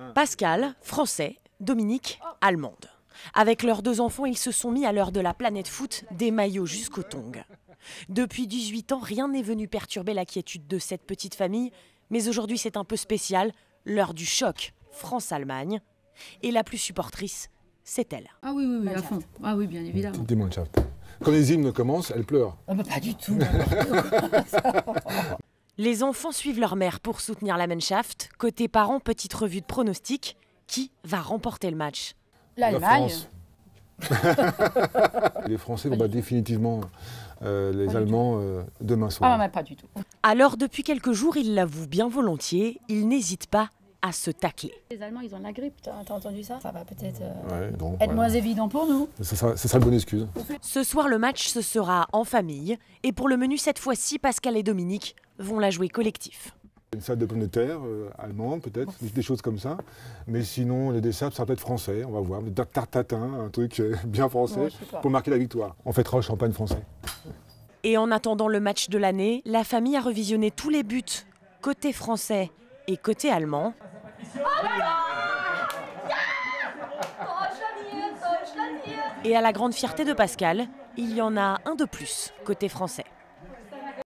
Ah. Pascal, français, Dominique, allemande. Avec leurs deux enfants, ils se sont mis à l'heure de la planète foot, des maillots jusqu'aux tongs. Depuis 18 ans, rien n'est venu perturber la quiétude de cette petite famille, mais aujourd'hui c'est un peu spécial, l'heure du choc France-Allemagne. Et la plus supportrice, c'est elle. Ah oui, oui, à fond. Ah oui, bien évidemment. Quand les hymnes commencent, elle pleure. Ah bah pas du tout. Les enfants suivent leur mère pour soutenir la Mannschaft. Côté parents, petite revue de pronostic. Qui va remporter le match L'Allemagne. les Français vont battre définitivement euh, les Allemands euh, demain soir. Ah, pas du tout. Alors, depuis quelques jours, il l'avoue bien volontiers, il n'hésite pas à se taquer. Les Allemands, ils ont la grippe, t'as entendu ça Ça va peut-être euh, être moins évident pour nous. C'est ça, ça une bonne excuse. Ce soir, le match ce sera en famille. Et pour le menu, cette fois-ci, Pascal et Dominique vont la jouer collectif. Une salle de pommes de terre euh, allemande, peut-être, des choses comme ça. Mais sinon, le dessert ça peut-être français, on va voir. Tartatin, un truc euh, bien français, pour marquer la victoire. On fêtera le champagne français. Et en attendant le match de l'année, la famille a revisionné tous les buts, côté français et côté allemand. Et à la grande fierté de Pascal, il y en a un de plus côté français.